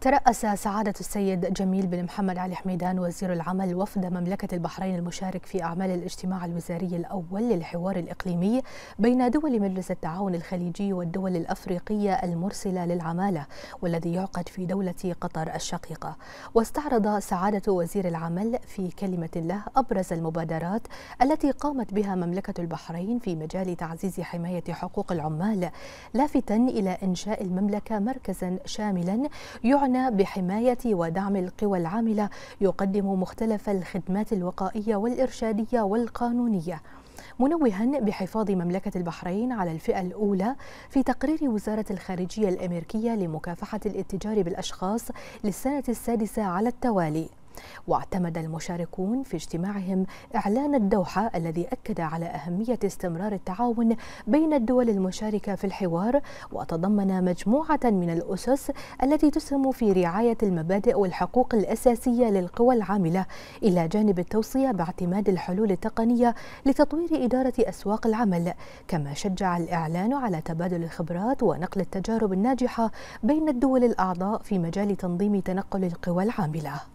ترأس سعادة السيد جميل بن محمد علي حميدان وزير العمل وفد مملكة البحرين المشارك في أعمال الاجتماع الوزاري الأول للحوار الإقليمي بين دول مجلس التعاون الخليجي والدول الأفريقية المرسلة للعمالة والذي يعقد في دولة قطر الشقيقة واستعرض سعادة وزير العمل في كلمة له أبرز المبادرات التي قامت بها مملكة البحرين في مجال تعزيز حماية حقوق العمال لافتا إلى إنشاء المملكة مركزا شاملا يعقد يعنى بحماية ودعم القوى العاملة يقدم مختلف الخدمات الوقائية والإرشادية والقانونية منوها بحفاظ مملكة البحرين على الفئة الأولى في تقرير وزارة الخارجية الأمريكية لمكافحة الاتجار بالأشخاص للسنة السادسة على التوالي واعتمد المشاركون في اجتماعهم إعلان الدوحة الذي أكد على أهمية استمرار التعاون بين الدول المشاركة في الحوار وتضمن مجموعة من الأسس التي تسهم في رعاية المبادئ والحقوق الأساسية للقوى العاملة إلى جانب التوصية باعتماد الحلول التقنية لتطوير إدارة أسواق العمل كما شجع الإعلان على تبادل الخبرات ونقل التجارب الناجحة بين الدول الأعضاء في مجال تنظيم تنقل القوى العامله